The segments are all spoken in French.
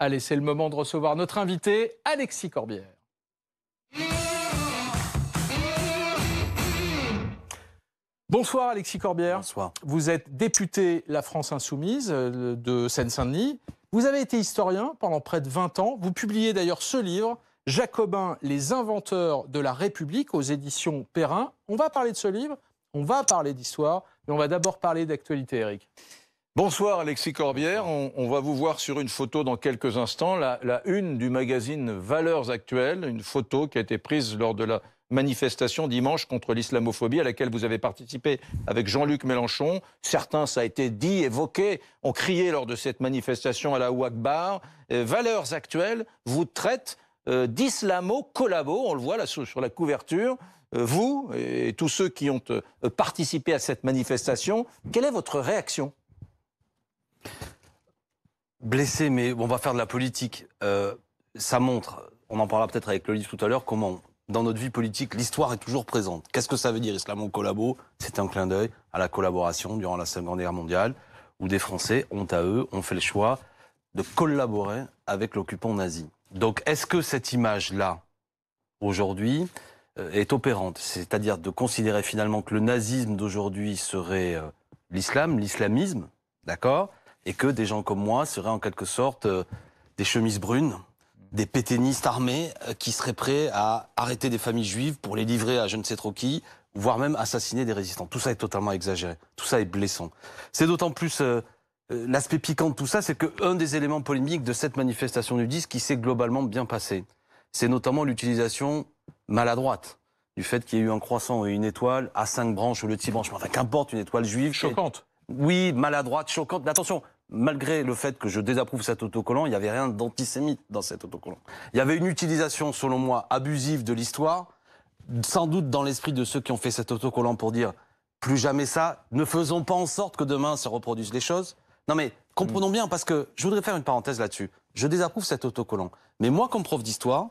Allez, c'est le moment de recevoir notre invité, Alexis Corbière. Bonsoir Alexis Corbière. Bonsoir. Vous êtes député La France Insoumise euh, de Seine-Saint-Denis. Vous avez été historien pendant près de 20 ans. Vous publiez d'ailleurs ce livre, Jacobin, les inventeurs de la République, aux éditions Perrin. On va parler de ce livre, on va parler d'histoire, mais on va d'abord parler d'actualité, Eric. Bonsoir Alexis Corbière, on, va vous voir sur une photo dans quelques instants, la, une du magazine Valeurs Actuelles, une photo qui a été prise lors de la manifestation dimanche contre l'islamophobie à laquelle vous avez participé avec Jean-Luc Mélenchon. Certains, ça a été dit, évoqué, ont crié lors de cette manifestation à la Ouagbar. Euh, Valeurs Actuelles vous traite euh, d'islamo-collabo, on le voit là sur la couverture euh, vous et tous ceux qui ont participé à cette manifestation, quelle est votre réaction Blessé, mais on va faire de la politique. Euh, ça montre, on en parlera peut-être avec le livre tout à l'heure, comment dans notre vie politique, l'histoire est toujours présente. Qu'est-ce que ça veut dire Islamo collabo C'est un clin d'œil à la collaboration durant la Seconde Guerre mondiale, où des Français ont à eux, ont fait le choix de collaborer avec l'occupant nazi. Donc est-ce que cette image-là, aujourd'hui, euh, est opérante C'est-à-dire de considérer finalement que le nazisme d'aujourd'hui serait euh, l'islam, l'islamisme, d'accord et que des gens comme moi seraient en quelque sorte euh, des chemises brunes, des péténistes armés euh, qui seraient prêts à arrêter des familles juives pour les livrer à je ne sais trop qui, voire même assassiner des résistants. Tout ça est totalement exagéré, tout ça est blessant. C'est d'autant plus euh, l'aspect piquant de tout ça, c'est que des éléments polémiques de cette manifestation du 10 qui s'est globalement bien passé, c'est notamment l'utilisation maladroite du fait qu'il y ait eu un croissant et une étoile à cinq branches ou le de six branches. Enfin, qu'importe, une étoile juive. Choquante. Oui, maladroite, choquante. Mais attention, malgré le fait que je désapprouve cet autocollant, il n'y avait rien d'antisémite dans cet autocollant. Il y avait une utilisation, selon moi, abusive de l'histoire, sans doute dans l'esprit de ceux qui ont fait cet autocollant pour dire plus jamais ça, ne faisons pas en sorte que demain se reproduisent les choses. Non mais comprenons hmm. bien, parce que je voudrais faire une parenthèse là-dessus. Je désapprouve cet autocollant. Mais moi, comme prof d'histoire,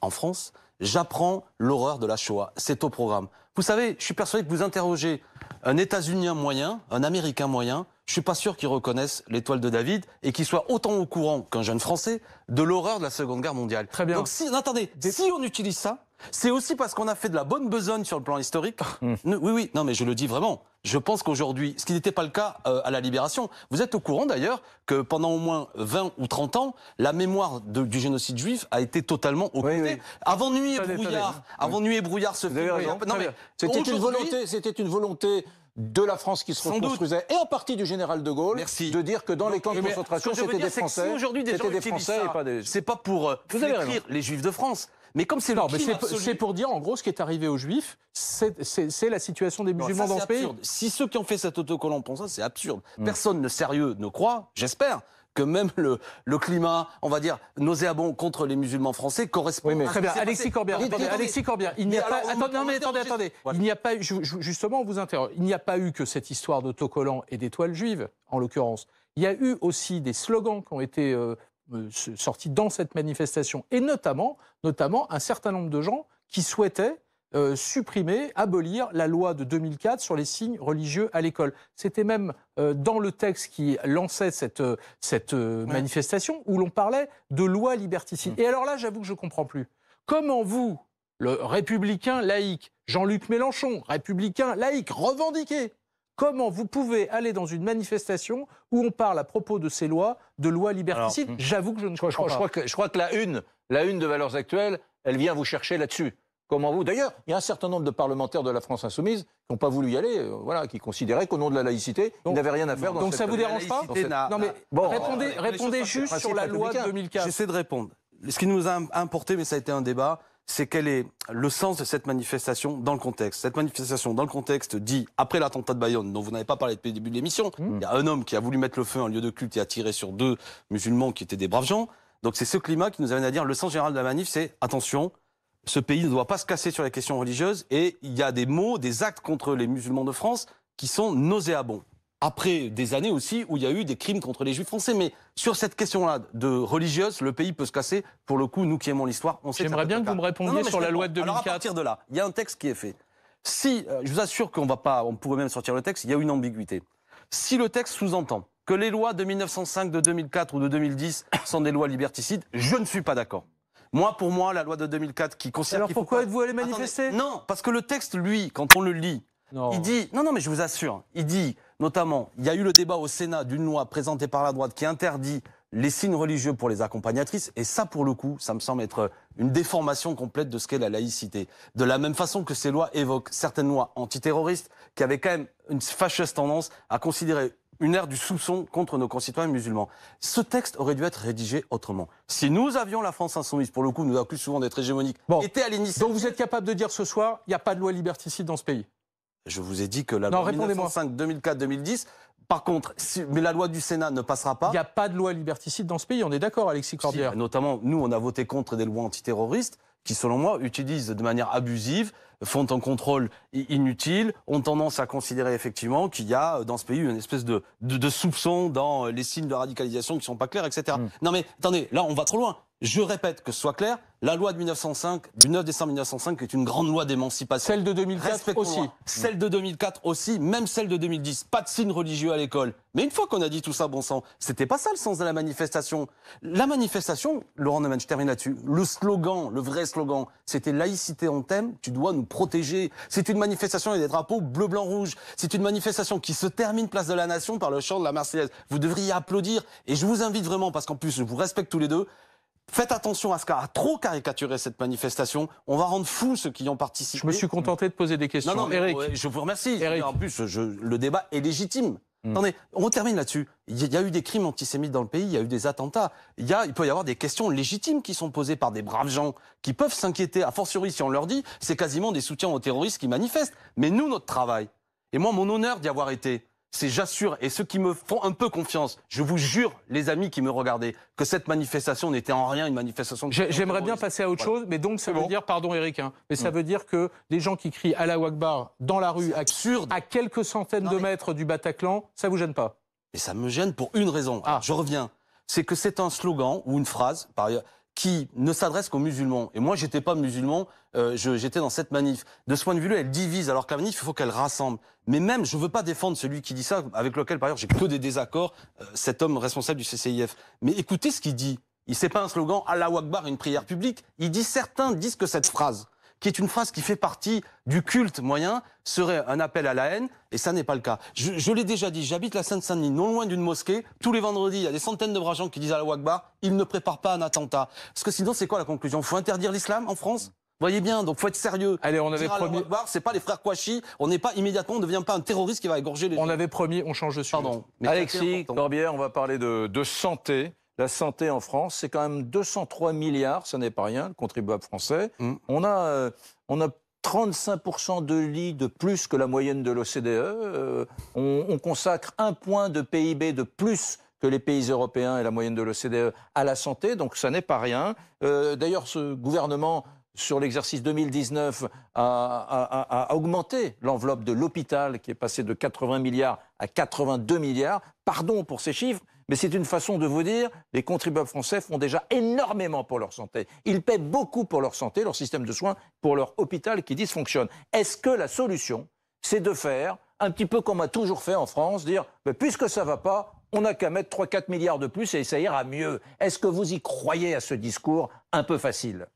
en France, j'apprends l'horreur de la Shoah. C'est au programme. Vous savez, je suis persuadé que vous interrogez un États-Unien moyen, un Américain moyen, je suis pas sûr qu'ils reconnaissent l'étoile de David et qu'ils soient autant au courant qu'un jeune Français de l'horreur de la Seconde Guerre mondiale. Très bien. Donc si, attendez, si on utilise ça, c'est aussi parce qu'on a fait de la bonne besogne sur le plan historique. Ah. Oui, oui, non, mais je le dis vraiment. Je pense qu'aujourd'hui, ce qui n'était pas le cas euh, à la Libération, vous êtes au courant d'ailleurs que pendant au moins 20 ou 30 ans, la mémoire du génocide juif a été totalement occultée. Avant Nuit et Brouillard, avant Nuit et Brouillard C'était une volonté, c'était une volonté de la France qui se reconstruisait et en partie du général de Gaulle de dire que dans les camps de eh concentration c'était des Français, si aujourd'hui des, Français pas c'est pas pour décrire euh, les Juifs de France. Mais comme c'est c'est pour dire en gros ce qui est arrivé aux Juifs, c'est la situation des musulmans dans ce pays. Si ceux qui ont fait cet autocollant pensent ça, c'est absurde. Hmm. Personne de sérieux ne croit, j'espère, que même le, climat, on va dire, nauséabond contre les musulmans français correspond Très bien, Alexis Corbière, Alexis Corbière, il n'y a pas... Attendez, attendez, Justement, on vous interroge. Il n'y a pas eu que cette histoire d'autocollants et d'étoiles juives, en l'occurrence. Il y a eu aussi des slogans qui ont été euh, euh, sortis dans cette manifestation, et notamment, notamment un certain nombre de gens qui souhaitaient euh, supprimer, abolir la loi de 2004 sur les signes religieux à l'école. C'était même euh, dans le texte qui lançait cette, euh, cette manifestation où l'on parlait de loi liberticide. Mmh. Et alors là, j'avoue que je ne comprends plus. Comment vous, le républicain laïque, Jean-Luc Mélenchon, républicain laïque, revendiqué, comment vous pouvez aller dans une manifestation où on parle à propos de ces lois, de loi liberticide mmh. J'avoue que je ne comprends crois, pas. Je crois, que, je crois que la une, la une de Valeurs Actuelles, elle vient vous chercher là-dessus vous D'ailleurs, il y a un certain nombre de parlementaires de la France insoumise qui n'ont pas voulu y aller, euh, voilà, qui considéraient qu'au nom de la laïcité, ils n'avaient rien à faire. Donc, donc ça vous dérange pas Non mais répondez, juste sur la loi de 2004. J'essaie de répondre. Ce qui nous a importé, mais ça a été un débat, c'est quel est le sens de cette manifestation dans le contexte. Cette manifestation dans le contexte dit, après l'attentat de Bayonne, dont vous n'avez pas parlé depuis le début de l'émission, mmh. il y a un homme qui a voulu mettre le feu à un lieu de culte et a tiré sur deux musulmans qui étaient des braves gens. Donc c'est ce climat qui nous amène à dire, le sens général de la manif, c'est attention, ce pays ne doit pas se casser sur les questions religieuses et il y a des mots, des actes contre les musulmans de France qui sont nauséabonds. Après des années aussi où il y a eu des crimes contre les juifs français. Mais sur cette question-là de religieuse, le pays peut se casser. Pour le coup, nous qui aimons l'histoire, on sait J'aimerais bien que vous me répondiez sur la loi de 2004. à partir de là, il y a un texte qui est fait. Si, euh, je vous assure qu'on va pas, on pourrait même sortir le texte, il y a une ambiguïté. Si le texte sous-entend que les lois de 1905, de 2004 ou de 2010 sont des lois liberticides, je ne suis pas d'accord. Moi, pour moi, la loi de 2004 qui considère. Alors pourquoi êtes-vous allé manifester Non, parce que le texte, lui, quand on le lit, il dit. Non, non, mais je vous assure, il dit notamment, il y a eu le débat au Sénat d'une loi présentée par la droite qui interdit les signes religieux pour les accompagnatrices, et ça, pour le coup, ça me semble être euh, une déformation complète de ce qu'est la laïcité. De la même façon que ces lois évoquent certaines lois antiterroristes, qui avaient quand même une fâcheuse tendance à considérer une ère du soupçon contre nos concitoyens musulmans. Ce texte aurait dû être rédigé autrement. Si nous avions la France insoumise, pour le coup, nous plus souvent d'être hégémonique, bon. était à l'initiative. Donc vous êtes capable de dire ce soir, il n'y a pas de loi liberticide dans ce pays Je vous ai dit que la non, loi 1905, 2004, 2010 par contre, mais la loi du Sénat ne passera pas. Il n'y a pas de loi liberticide dans ce pays, on est d'accord, Alexis Corbière. notamment, nous, on a voté contre des lois antiterroristes qui, selon moi, utilisent de manière abusive, font un contrôle inutile, ont tendance à considérer effectivement qu'il y a euh, dans ce pays une espèce de, soupçon dans euh, les signes de radicalisation qui sont pas clairs, etc. Mm. Non mais attendez, là on va trop loin. Je répète que ce soit clair, la loi de 1905, du 9 décembre 1905, est une grande loi d'émancipation. Celle de 2004 aussi. Celle de 2004 aussi, même celle de 2010. Pas de signe religieux à l'école. Mais une fois qu'on a dit tout ça, bon sang, c'était pas ça le sens de la manifestation. La manifestation, Laurent Neumann, je termine là-dessus. Le slogan, le vrai slogan, c'était laïcité en thème, tu dois nous protéger. C'est une manifestation, avec des drapeaux bleu, blanc, rouge. C'est une manifestation qui se termine place de la nation par le chant de la Marseillaise. Vous devriez applaudir. Et je vous invite vraiment, parce qu'en plus, je vous respecte tous les deux, Faites attention à ce qu'à trop caricaturer cette manifestation. On va rendre fous ceux qui y ont participé. Je me suis contenté de poser des questions. Non, non, Eric. je vous remercie. Eric. En plus, le débat est légitime. Hmm. Attendez, on termine là-dessus. Il y a eu des crimes antisémites dans le pays, il y a eu des attentats. Il, y a, il peut y avoir des questions légitimes qui sont posées par des braves gens qui peuvent s'inquiéter. A fortiori, si on leur dit, c'est quasiment des soutiens aux terroristes qui manifestent. Mais nous, notre travail, et moi, mon honneur d'y avoir été, c'est j'assure, et ceux qui me font un peu confiance, je vous jure, les amis qui me regardaient, que cette manifestation n'était en rien une manifestation. J'aimerais bien passer à autre chose, mais donc ça veut dire, pardon Eric, hein, mais ça hum. veut dire que les gens qui crient à la Wakbar dans la rue, absurde. à, quelques centaines de mètres du Bataclan, ça vous gêne pas Mais ça me gêne pour une raison. Ah. Je reviens. C'est que c'est un slogan ou une phrase, par ailleurs, qui ne s'adresse qu'aux musulmans. Et moi, j'étais pas musulman, euh, j'étais dans cette manif. De ce point de vue-là, elle divise, alors que la manif, il faut qu'elle rassemble. Mais même, je veux pas défendre celui qui dit ça, avec lequel, par ailleurs, j'ai que des désaccords, euh, cet homme responsable du CCIF. Mais écoutez ce qu'il dit. Il sait pas un slogan, Allah Akbar, une prière publique. Il dit, certains disent que cette phrase qui est une phrase qui fait partie du culte moyen, serait un appel à la haine, et ça n'est pas le cas. Je, l'ai déjà dit, j'habite la Seine-Saint-Denis, non loin d'une mosquée. Tous les vendredis, il y a des centaines de gens qui disent à la Wagba, ils ne préparent pas un attentat. Parce que sinon, c'est quoi la conclusion Faut interdire l'islam en France voyez bien, donc faut être sérieux. Allez, on avait promis. C'est pas les frères Kouachi. On n'est pas immédiatement, on ne devient pas un terroriste qui va égorger les. On avait promis, on change de sujet. Pardon. Alexis Corbière, on va parler de, de santé. La santé en France, c'est quand même 203 milliards, ce n'est pas rien, le contribuable français. Mm. On, a, euh, on a 35% de lits de plus que la moyenne de l'OCDE. Euh, on, consacre un point de PIB de plus que les pays européens et la moyenne de l'OCDE à la santé, donc ça n'est pas rien. Euh, d'ailleurs, ce gouvernement sur l'exercice 2019 a, a, a augmenté l'enveloppe de l'hôpital qui est passée de 80 milliards à 82 milliards. Pardon pour ces chiffres, mais c'est une façon de vous dire, les contribuables français font déjà énormément pour leur santé. Ils paient beaucoup pour leur santé, leur système de soins, pour leur hôpital qui dysfonctionne. Est-ce que la solution, c'est de faire un petit peu comme on a toujours fait en France, dire, bah, puisque ça va pas, on n'a qu'à mettre 3-4 milliards de plus et ça ira mieux. Est-ce que vous y croyez à ce discours un peu facile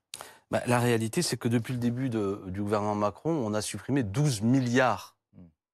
bah, La réalité, c'est que depuis le début du gouvernement Macron, on a supprimé 12 milliards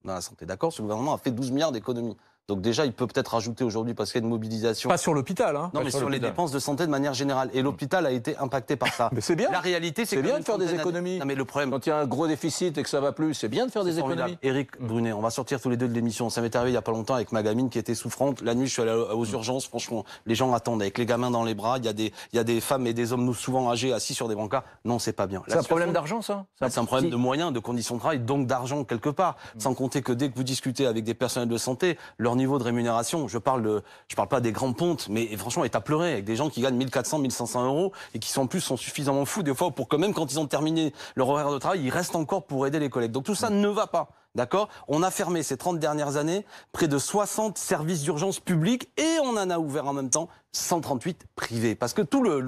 dans la santé. D'accord Ce gouvernement a fait 12 milliards d'économies. Donc déjà, il peut peut-être rajouter aujourd'hui parce qu'il y a une mobilisation. Pas sur l'hôpital, hein. Non, mais sur, les dépenses de santé de manière générale. Et l'hôpital a été impacté par ça. mais c'est bien. La réalité, c'est bien de faire des économies. Non, mais le problème. Quand il y a un gros déficit et que ça va plus, c'est bien de faire des économies. Eric Brunet, on va sortir tous les deux de l'émission. Ça m'est arrivé il y a pas longtemps avec ma gamine qui était souffrante. La nuit, je suis allé aux urgences. Franchement, les gens attendent avec les gamins dans les bras. Il y a des, il y a des femmes et des hommes, nous souvent âgés, assis sur des bancs. Non, c'est pas bien. C'est un problème d'argent, ça. C'est un problème de moyens, de conditions de travail, donc d'argent quelque part. Hmm. Sans compter que dès que vous discutez avec des personnels de santé, niveau de rémunération. Je parle de, je parle pas des grands pontes, mais franchement, est à pleurer avec des gens qui gagnent 1400, 1500 euros et qui sont en plus sont suffisamment fous des fois pour que même quand ils ont terminé leur horaire de travail, ils restent encore pour aider les collègues. Donc tout ça ne va pas. D'accord On a fermé ces 30 dernières années près de 60 services d'urgence publics et on en a ouvert en même temps 138 privés. Parce que tout le,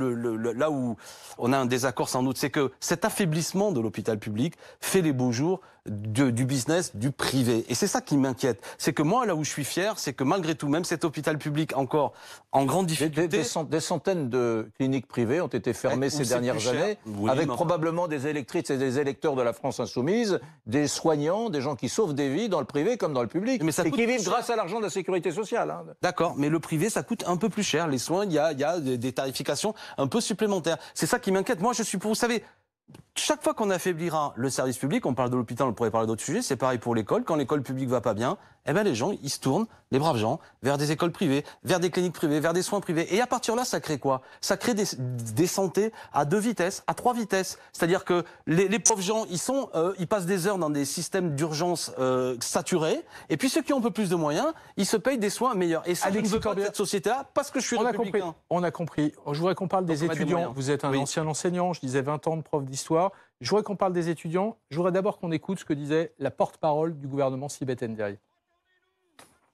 là où on a un désaccord sans doute, c'est que cet affaiblissement de l'hôpital public fait les beaux jours du business du privé. Et c'est ça qui m'inquiète. C'est que moi, là où je suis fier, c'est que malgré tout, même cet hôpital public encore en grande difficulté. Des, centaines de cliniques privées ont été fermées eh, ces dernières années, avec probablement des électrices et des électeurs de la France insoumise, des soignants, des gens qui sauvent des vies dans le privé comme dans le public. Mais ça et qui vivent grâce à l'argent de la sécurité sociale. Hein. D'accord, mais le privé, ça coûte un peu plus cher. Les soins, il y a, y a des tarifications un peu supplémentaires. C'est ça qui m'inquiète. Moi, je suis pour, vous savez, chaque fois qu'on affaiblira le service public, on parle de l'hôpital, on pourrait parler d'autres sujets, c'est pareil pour l'école. Quand l'école publique va pas bien, eh ben les gens, ils se tournent, les braves gens, vers des écoles privées, vers des cliniques privées, vers des soins privés. Et à partir de là, ça crée quoi Ça crée des, des, santé à deux vitesses, à trois vitesses. C'est-à-dire que les, pauvres gens, ils sont, euh, ils passent des heures dans des systèmes d'urgence euh, saturés. Et puis ceux qui ont un peu plus de moyens, ils se payent des soins meilleurs. Et ça, Alexis je ne pas de cette société-là parce que je suis on A compris, on a compris. Je voudrais qu'on parle des étudiants. Vous êtes un ancien enseignant, je disais 20 ans de prof d'histoire. Je voudrais qu'on parle des étudiants. Je voudrais d'abord qu'on écoute ce que disait la porte-parole du gouvernement Sibeth Ndiaye.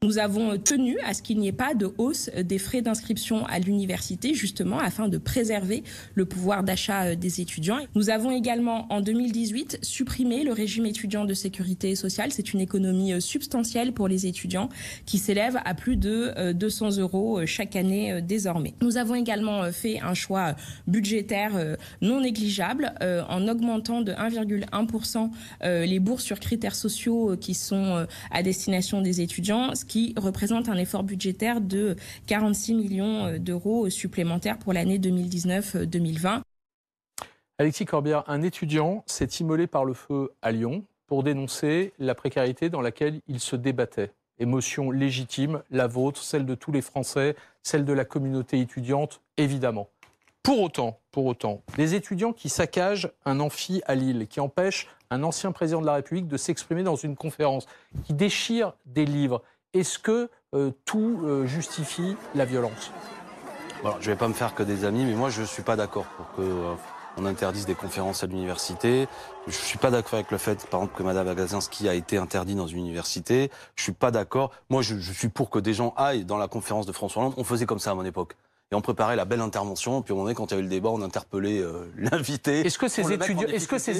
Nous avons tenu à ce qu'il n'y ait pas de hausse des frais d'inscription à l'université, justement, afin de préserver le pouvoir d'achat euh, des étudiants. Nous avons également, en 2018, supprimé le régime étudiant de sécurité sociale. C'est une économie euh, substantielle pour les étudiants qui s'élève à plus de 200 euh, euros chaque année désormais. Nous avons également fait un choix budgétaire non négligeable en augmentant de 1,1% les bourses sur critères sociaux qui sont à destination des étudiants, qui représente un effort budgétaire de 46 millions euh, d'euros supplémentaires pour l'année 2019-2020. Euh, Alexis Corbière, un étudiant s'est immolé par le feu à Lyon pour dénoncer la précarité dans laquelle il se débattait. Émotion légitime, la vôtre, celle de tous les Français, celle de la communauté étudiante, évidemment. Pour autant, pour autant, des étudiants qui saccagent un amphi à Lille, qui empêchent un ancien président de la République de s'exprimer dans une conférence, qui déchirent des livres, est-ce que euh, tout euh, justifie la violence Je ne vais pas me faire que des amis, mais moi je ne suis pas d'accord pour qu'on euh, interdise des conférences à l'université. Je ne suis pas d'accord avec le fait, par exemple, que Madame Agazinski a été interdite dans une université. Je ne suis pas d'accord. Moi, je, je, suis pour que des gens aillent dans la conférence de François Hollande. On faisait comme ça à mon époque. Et on préparait la belle intervention. Puis, au moment quand il y a eu le débat, on interpellait euh, l'invité. Est-ce que ces,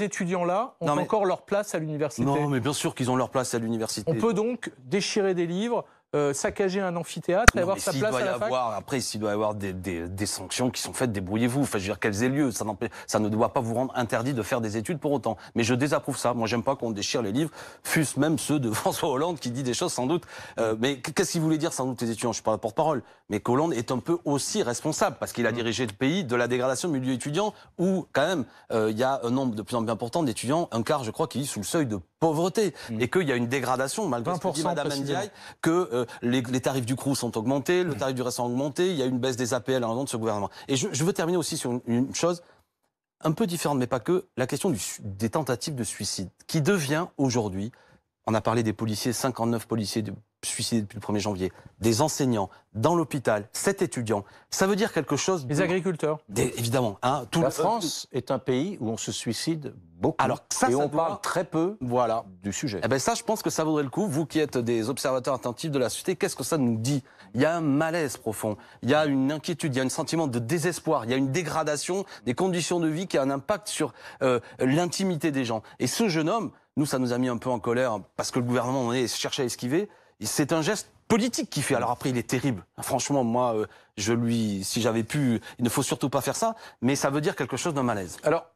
étudiants, là ont encore leur place à l'université Non, mais bien sûr qu'ils ont leur place à l'université. On peut donc déchirer des livres, euh, saccager un amphithéâtre et avoir sa place à la fac. après, s'il doit y avoir des, des, sanctions qui sont faites, débrouillez-vous. Enfin, je veux dire qu'elles aient lieu. Ça, ne doit pas vous rendre interdit de faire des études pour autant. Mais je désapprouve ça. Moi, j'aime pas qu'on déchire les livres, fût-ce même ceux de François Hollande qui dit des choses sans doute. Euh, mais qu'est-ce qu'il voulait dire sans doute les étudiants Je suis pas la porte-parole. Mais qu'Hollande est un peu aussi responsable parce qu'il a mm. dirigé le pays de la dégradation du milieu étudiant où, quand même, euh, il y a un nombre de plus en plus important d'étudiants, un quart, je crois, qui vit sous le seuil de pauvreté. Mm. Et qu'il y a une dégradation, malgré ce que dit que euh, les, tarifs du crew sont augmentés, le tarif du reste a augmenté, il y a une baisse des APL en de ce gouvernement. Et je, veux terminer aussi sur une, chose un peu différente, mais pas que, la question des tentatives de suicide, qui devient aujourd'hui, on a parlé des policiers, 59 policiers suicidés depuis le 1er janvier, des enseignants, dans l'hôpital, sept étudiants. Ça veut dire quelque chose. des agriculteurs. évidemment. Hein, la France est un pays où on se suicide beaucoup. Alors et on parle très peu voilà. du sujet. Eh ben ça, je pense que ça vaudrait le coup. Vous qui êtes des observateurs attentifs de la société, qu'est-ce que ça nous dit Il y a un malaise profond, il y a une inquiétude, il y a un sentiment de désespoir, il y a une dégradation des conditions de vie qui a un impact sur euh, l'intimité des gens. Et ce jeune homme, nous, ça nous a mis un peu en colère parce que le gouvernement on est à esquiver. C'est un geste politique qu'il fait. Alors après, il est terrible. Franchement, moi, euh, je lui, si j'avais pu, il ne faut surtout pas faire ça. Mais ça veut dire quelque chose de malaise. Alors,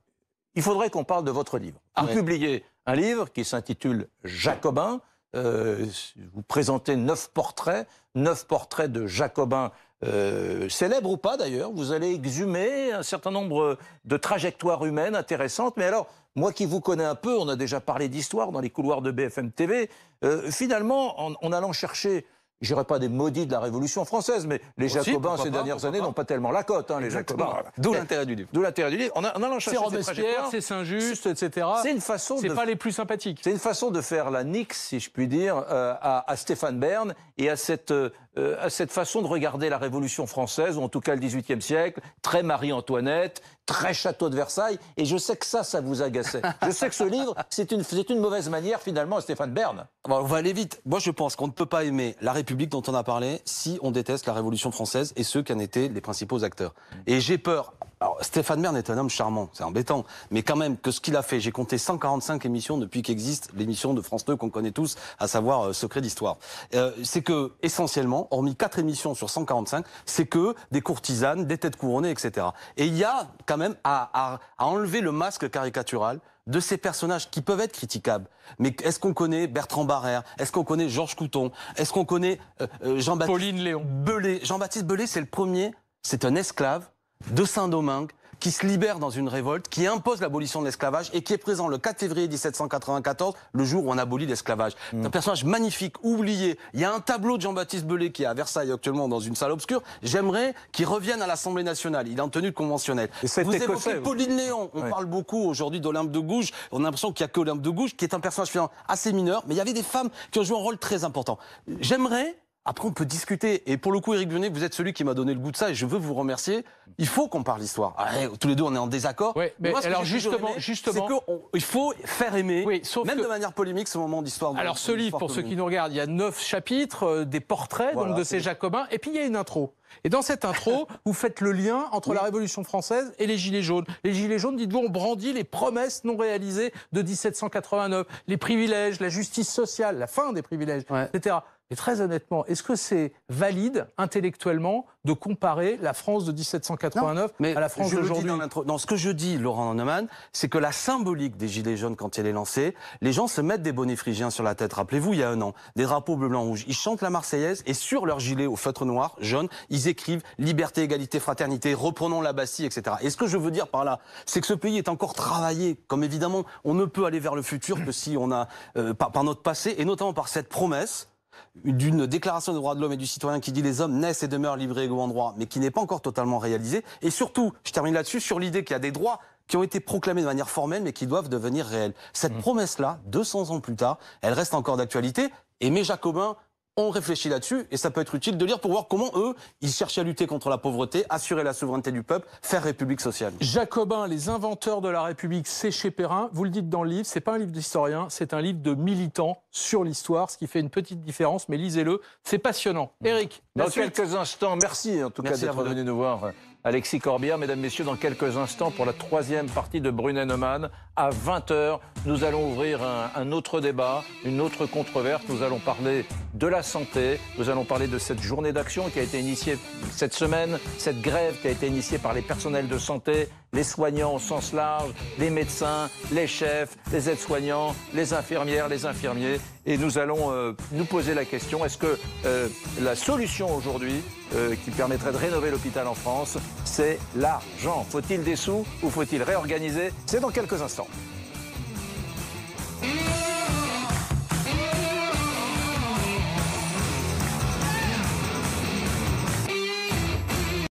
il faudrait qu'on parle de votre livre. Vous publiez un livre qui s'intitule Jacobin. Euh, vous présentez neuf portraits, neuf portraits de Jacobins euh, célèbre ou pas d'ailleurs, vous allez exhumer un certain nombre de trajectoires humaines intéressantes. Mais alors, moi qui vous connais un peu, on a déjà parlé d'histoire dans les couloirs de BFM TV, euh, finalement, en, allant chercher je dirais pas des maudits de la Révolution française, mais les Jacobins ces dernières années n'ont pas tellement la cote, hein, les Jacobins. D'où l'intérêt du livre. D'où l'intérêt du livre. chercher Robespierre, c'est Saint-Just, etc. C'est une façon. pas les plus sympathiques. C'est une façon de faire la nix, si je puis dire, euh, à, Stéphane Bern et à cette euh, à cette façon de regarder la Révolution française, ou en tout cas le XVIIIe siècle, très Marie-Antoinette, très Château de Versailles, et je sais que ça, ça vous agaçait. Je sais que ce livre, c'est une, une mauvaise manière finalement à Stéphane Bern. Bon, on va aller vite. Moi, je pense qu'on ne peut pas aimer la République dont on a parlé si on déteste la Révolution française et ceux qui en étaient les principaux acteurs. Et j'ai peur, alors, Stéphane Bern est un homme charmant, c'est embêtant, mais quand même, que ce qu'il a fait, j'ai compté 145 émissions depuis qu'existe l'émission de France 2 qu'on connaît tous, à savoir euh, Secret d'Histoire. Euh, c'est que, essentiellement, hormis quatre émissions sur 145, c'est que des courtisanes, des têtes couronnées, etc. Et il y a quand même à, enlever le masque caricatural, de ces personnages qui peuvent être critiquables. Mais est-ce qu'on connaît Bertrand Barrère Est-ce qu'on connaît Georges Couton Est-ce qu'on connaît euh, euh, Jean-Baptiste Pauline Léon. Belay Jean-Baptiste Belay, c'est le premier. C'est un esclave de Saint-Domingue qui se libère dans une révolte, qui impose l'abolition de l'esclavage et qui est présent le 4 février 1794, le jour où on abolit l'esclavage. Mm. un personnage magnifique, oublié. Il y a un tableau de Jean-Baptiste Belay qui est à Versailles actuellement dans une salle obscure. J'aimerais qu'il revienne à l'Assemblée nationale. Il est en tenue conventionnelle. Et vous évoquez Pauline Léon. On parle beaucoup aujourd'hui d'Olympe de Gouges. On a l'impression qu'il n'y a que Olympe de Gouges, qui est un personnage assez mineur, mais il y avait des femmes qui ont joué un rôle très important. J'aimerais après, on peut discuter. Et pour le coup, Éric Vionnet, vous êtes celui qui m'a donné le goût de ça et je veux vous remercier. Il faut qu'on parle d'histoire. Ah, eh, tous les deux, on est en désaccord. mais, alors, justement, aimé, qu'il faut faire aimer, même de manière polémique, ce moment d'histoire. Alors, ce livre, pour ceux qui nous regardent, il y a neuf chapitres, euh, des portraits de ces Jacobins, et puis il y a une intro. Et dans cette intro, vous faites le lien entre la Révolution française et les Gilets jaunes. Les Gilets jaunes, dites-vous, ont brandi les promesses non réalisées de 1789, les privilèges, la justice sociale, la fin des privilèges, etc. Et très honnêtement, est-ce que c'est valide intellectuellement de comparer la France de 1789 à la France d'aujourd'hui dans, ce que je dis, Laurent Neumann, c'est que la symbolique des Gilets jaunes, quand elle est lancée, les gens se mettent des bonnets phrygiens sur la tête. Rappelez-vous, il y a un an, des drapeaux bleu, blanc, rouge. Ils chantent la Marseillaise et sur leur gilet au feutre noir, jaune, ils écrivent liberté, égalité, fraternité, reprenons la Bastille, etc. Et ce que je veux dire par là, c'est que ce pays est encore travaillé. Comme évidemment, on ne peut aller vers le futur que si on a, euh, par notre passé et notamment par cette promesse d'une déclaration des droits de l'homme et du citoyen qui dit les hommes naissent et demeurent libres et égaux en droit, mais qui n'est pas encore totalement réalisée. Et surtout, je termine là-dessus, sur l'idée qu'il y a des droits qui ont été proclamés de manière formelle, mais qui doivent devenir réels. Cette mmh. promesse-là, 200 ans plus tard, elle reste encore d'actualité. Et mes Jacobins on réfléchit là-dessus et ça peut être utile de lire pour voir comment eux, ils cherchent à lutter contre la pauvreté, assurer la souveraineté du peuple, faire république sociale. Jacobin, les inventeurs de la République, c'est chez Perrin. Vous le dites dans le livre, c'est pas un livre d'historien, c'est un livre de militants sur l'histoire, ce qui fait une petite différence, mais lisez-le, c'est passionnant. Eric, mmh. dans quelques instants, merci en tout cas d'être venu nous voir. Alexis Corbière, mesdames, messieurs, dans quelques instants pour la troisième partie de Brunet À 20h, nous allons ouvrir un, un autre débat, une autre controverse. Nous allons parler de la santé, nous allons parler de cette journée d'action qui a été initiée cette semaine, cette grève qui a été initiée par les personnels de santé les soignants au sens large, les médecins, les chefs, les aides-soignants, les infirmières, les infirmiers. Et nous allons euh, nous poser la question, est-ce que euh, la solution aujourd'hui euh, qui permettrait de rénover l'hôpital en France, c'est l'argent Faut-il des sous ou faut-il réorganiser C'est dans quelques instants.